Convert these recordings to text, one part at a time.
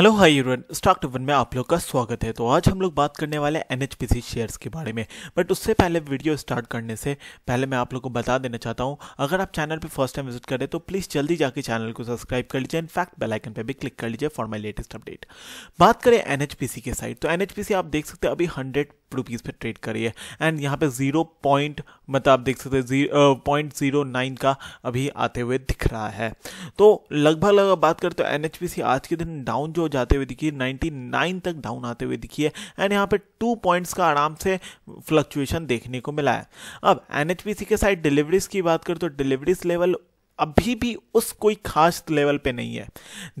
hello hi यूरन stock टूवन में आप लोग का स्वागत है तो आज हम लोग बात करने वाले एन शेयर्स के बारे में बट उससे पहले वीडियो स्टार्ट करने से पहले मैं आप लोग को बता देना चाहता हूँ अगर आप चैनल पे फर्स्ट टाइम विजिट करें तो प्लीज़ जल्दी जाके चैनल को सब्सक्राइब कर लीजिए इनफैक्ट बेलाइकन पर भी क्लिक कर लीजिए फॉर माई लेटेस्ट अपडेट बात करें एन के साइड तो एन आप देख सकते हैं अभी हंड्रेड रुपीज़ पे ट्रेड करी है एंड यहाँ पे ज़ीरो पॉइंट मतलब आप देख सकते हैं पॉइंट ज़ीरो नाइन का अभी आते हुए दिख रहा है तो लगभग अगर बात करते तो एन आज के दिन डाउन जो जाते हुए दिखी नाइन्टी नाइन तक डाउन आते हुए दिखी है एंड यहाँ पे टू पॉइंट्स का आराम से फ्लक्चुएशन देखने को मिला है अब एन के साइड डिलीवरीज की बात करें तो डिलीवरीज लेवल अभी भी उस कोई खास लेवल पे नहीं है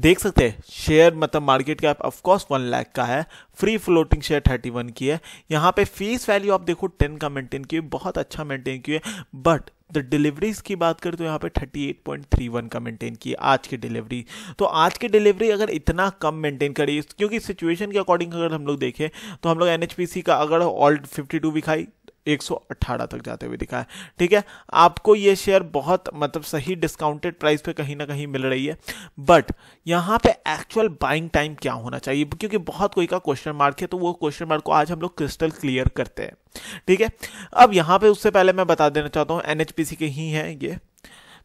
देख सकते हैं शेयर मतलब market cap of course one lakh का है free floating share thirty one की है यहाँ पे फेस वैल्यू आप देखो टेन का मेंटेन की हुई बहुत अच्छा मेंटेन की हुई है बट द डिलीवरीज की बात करें तो यहाँ पे 38.31 का मेंटेन की आज की डिलीवरी तो आज की डिलीवरी अगर इतना कम मेंटेन करी क्योंकि सिचुएशन के अकॉर्डिंग अगर हम लोग देखें तो हम लोग एन का अगर ऑल्ट 52 भी खाई 118 तक जाते हुए दिखा है ठीक है आपको ये शेयर बहुत मतलब सही डिस्काउंटेड प्राइस पे कहीं ना कहीं मिल रही है बट यहाँ पे एक्चुअल बाइंग टाइम क्या होना चाहिए क्योंकि बहुत कोई का क्वेश्चन मार्क है तो वो क्वेश्चन मार्क को आज हम लोग क्रिस्टल क्लियर करते हैं ठीक है अब यहाँ पे उससे पहले मैं बता देना चाहता हूँ एनएचपीसी के ही हैं ये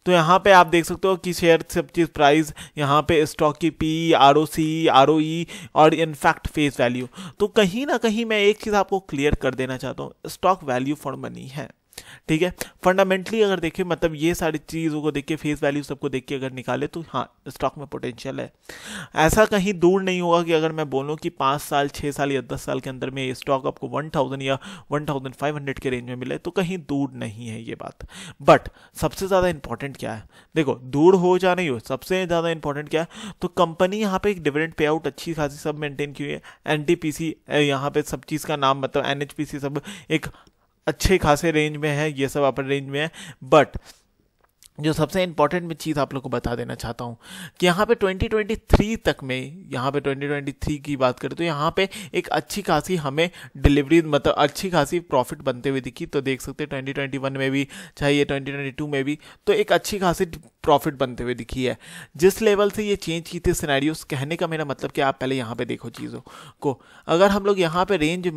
तो यहाँ पे आप देख सकते हो कि शेयर सब चीज़ प्राइस यहाँ पे स्टॉक की P R O C R O E और इनफैक्ट फेस वैल्यू तो कहीं ना कहीं मैं एक चीज़ आपको क्लियर कर देना चाहता हूँ स्टॉक वैल्यू फॉर मनी है ठीक है फंडामेंटली अगर देखें मतलब ये सारी चीज़ों को देख के फेस वैल्यू सबको देख के अगर निकाले तो हाँ स्टॉक में पोटेंशियल है ऐसा कहीं दूर नहीं होगा कि अगर मैं बोलूँ कि पाँच साल छः साल या दस साल के अंदर में ये स्टॉक आपको वन थाउजेंड या वन थाउजेंड फाइव हंड्रेड के रेंज में मिले तो कहीं दूर नहीं है ये बात बट सबसे ज़्यादा इंपॉर्टेंट क्या है देखो दूर हो जा नहीं हो सबसे ज़्यादा इंपॉर्टेंट क्या है तो कंपनी यहाँ पे एक डिविडेंट पे आउट अच्छी खासी सब मेंटेन की हुई है एन टी पी सी यहाँ पे सब चीज़ का नाम मतलब एन एच पी सी सब एक अच्छे खासे रेंज में है ये सब अपर रेंज में है बट जो सबसे इम्पॉर्टेंट मैं चीज़ आप लोग को बता देना चाहता हूँ कि यहाँ पे 2023 तक में यहाँ पे 2023 की बात करें तो यहाँ पे एक अच्छी खासी हमें डिलीवरी मतलब अच्छी खासी प्रॉफिट बनते हुए दिखी तो देख सकते हैं 2021 में भी चाहिए 2022 में भी तो एक अच्छी खासी प्रॉफिट बनते हुए दिखी है जिस लेवल से ये चेंज की थी सिनेरियोस कहने का मेरा मतलब कि आप पहले यहाँ पे देखो चीज़ों को अगर हम लोग यहाँ पे रेंज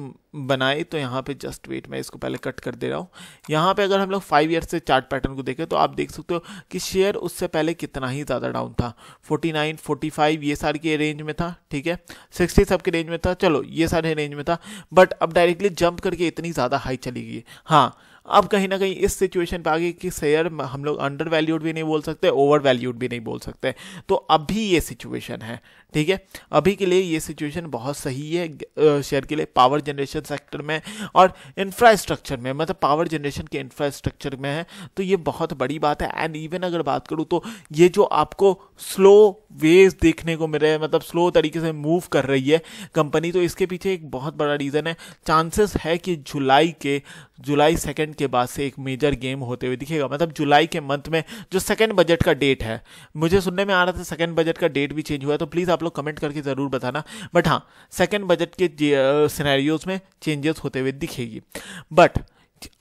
बनाए तो यहाँ पे जस्ट वेट मैं इसको पहले कट कर दे रहा हूँ यहाँ पे अगर हम लोग फाइव ईयर से चार्ट पैटर्न को देखें तो आप देख सकते हो कि शेयर उससे पहले कितना ही ज़्यादा डाउन था फोर्टी फाइव ये सारे के रेंज में था ठीक है सिक्सटी सब के रेंज में था चलो ये सारे रेंज में था बट अब डायरेक्टली जंप करके इतनी ज़्यादा हाई चली गई हाँ अब कहीं ना कहीं इस सिचुएशन पर गई कि शेयर हम लोग अंडर वैल्यूड भी नहीं बोल सकते ओवर वैल्यूड भी नहीं बोल सकते तो अभी ये सिचुएशन है ठीक है अभी के लिए ये सिचुएशन बहुत सही है शेयर के लिए पावर जनरेशन सेक्टर में और इंफ्रास्ट्रक्चर में मतलब पावर जनरेशन के इंफ्रास्ट्रक्चर में है तो ये बहुत बड़ी बात है एंड इवन अगर बात करूँ तो ये जो आपको स्लो वेज देखने को मिल रहे हैं मतलब स्लो तरीके से मूव कर रही है कंपनी तो इसके पीछे एक बहुत बड़ा रीज़न है चांसेस है कि जुलाई के जुलाई सेकेंड के बाद से एक मेजर गेम होते हुए दिखेगा मतलब जुलाई के मंथ में जो सेकेंड बजट का डेट है मुझे सुनने में आ रहा था सेकेंड बजट का डेट भी चेंज हुआ है तो प्लीज़ आप लोग कमेंट करके ज़रूर बताना बट हाँ सेकेंड बजट के सिनेरियोज में चेंजेस होते हुए दिखेगी बट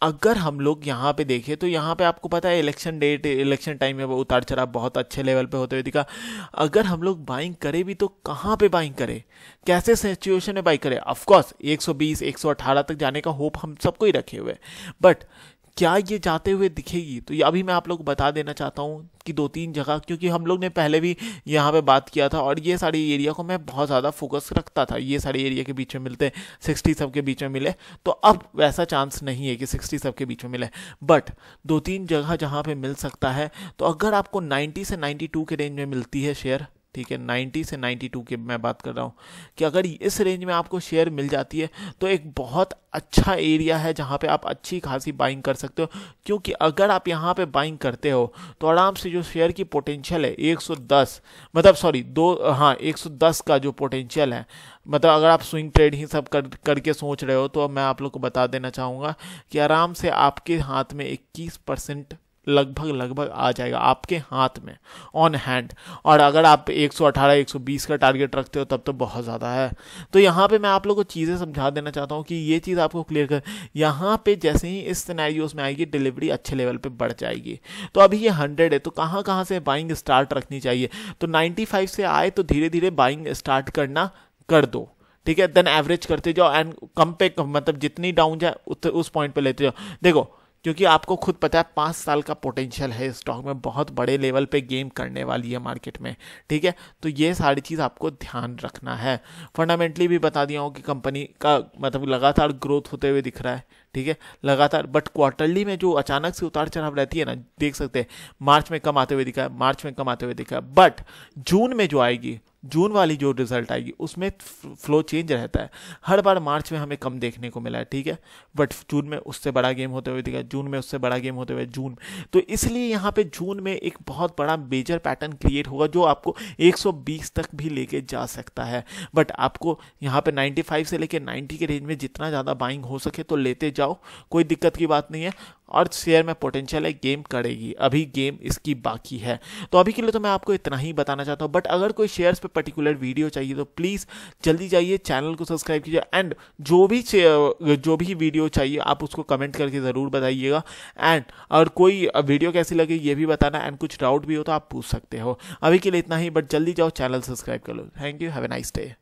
अगर हम लोग यहाँ पे देखें तो यहाँ पे आपको पता है इलेक्शन डेट इलेक्शन टाइम में उतार चढ़ाव बहुत अच्छे लेवल पे होते हुए दिखा अगर हम लोग बाइंग करें भी तो कहाँ पे बाइंग करें कैसे सिचुएशन में बाइंग करें ऑफकोर्स 120 118 तक जाने का होप हम सबको ही रखे हुए बट क्या ये जाते हुए दिखेगी तो अभी मैं आप लोग को बता देना चाहता हूँ कि दो तीन जगह क्योंकि हम लोग ने पहले भी यहाँ पे बात किया था और ये सारे एरिया को मैं बहुत ज़्यादा फोकस रखता था ये सारे एरिया के बीच में मिलते सिक्सटी सब के बीच में मिले तो अब वैसा चांस नहीं है कि सिक्सटी सब के बीच में मिले बट दो तीन जगह जहाँ पर मिल सकता है तो अगर आपको नाइन्टी से नाइन्टी के रेंज में मिलती है शेयर ठीक है 90 से 92 के मैं बात कर रहा हूँ कि अगर इस रेंज में आपको शेयर मिल जाती है तो एक बहुत अच्छा एरिया है जहाँ पे आप अच्छी खासी बाइंग कर सकते हो क्योंकि अगर आप यहाँ पे बाइंग करते हो तो आराम से जो शेयर की पोटेंशियल है 110 मतलब सॉरी दो हाँ 110 का जो पोटेंशियल है मतलब अगर आप स्विंग ट्रेड ही सब कर करके सोच रहे हो तो मैं आप लोग को बता देना चाहूँगा कि आराम से आपके हाथ में इक्कीस लगभग लगभग आ जाएगा आपके हाथ में ऑन हैंड और अगर आप 118 120 का टारगेट रखते हो तब तो बहुत ज़्यादा है तो यहाँ पे मैं आप लोगों को चीज़ें समझा देना चाहता हूँ कि ये चीज़ आपको क्लियर कर यहाँ पे जैसे ही इस सिनेरियोस में आएगी डिलीवरी अच्छे लेवल पर बढ़ जाएगी तो अभी ये हंड्रेड है तो कहाँ कहाँ से बाइंग स्टार्ट रखनी चाहिए तो नाइन्टी से आए तो धीरे धीरे बाइंग स्टार्ट करना कर दो ठीक है देन एवरेज करते जाओ एंड कम पे कम मतलब जितनी डाउन जाए उस पॉइंट पे लेते जाओ देखो क्योंकि आपको खुद पता है पाँच साल का पोटेंशियल है स्टॉक में बहुत बड़े लेवल पे गेम करने वाली है मार्केट में ठीक है तो ये सारी चीज़ आपको ध्यान रखना है फंडामेंटली भी बता दिया हूँ कि कंपनी का मतलब लगातार ग्रोथ होते हुए दिख रहा है ठीक है लगातार बट क्वार्टरली में जो अचानक से उतार चढ़ाव रहती है ना देख सकते हैं मार्च में कम आते हुए दिखा मार्च में कम आते हुए दिखा बट जून में जो आएगी जून वाली जो रिजल्ट आएगी उसमें फ्लो चेंज रहता है हर बार मार्च में हमें कम देखने को मिला है ठीक है बट जून में उससे बड़ा गेम होते हुए दिखा जून में उससे बड़ा गेम होते हुए जून तो इसलिए यहाँ पे जून में एक बहुत बड़ा मेजर पैटर्न क्रिएट होगा जो आपको 120 तक भी लेके जा सकता है बट आपको यहाँ पे 95 से लेके 90 के रेंज में जितना ज़्यादा बाइंग हो सके तो लेते जाओ कोई दिक्कत की बात नहीं है और शेयर में पोटेंशियल है गेम करेगी अभी गेम इसकी बाकी है तो अभी के लिए तो मैं आपको इतना ही बताना चाहता हूँ बट अगर कोई शेयर्स पे पर्टिकुलर वीडियो चाहिए तो प्लीज़ जल्दी जाइए चैनल को सब्सक्राइब कीजिए एंड जो भी जो भी वीडियो चाहिए आप उसको कमेंट करके ज़रूर बताइएगा एंड और कोई वीडियो कैसी लगे ये भी बताना एंड कुछ डाउट भी हो तो आप पूछ सकते हो अभी के लिए इतना ही बट जल्दी जाओ चैनल सब्सक्राइब कर लो thank you have a nice day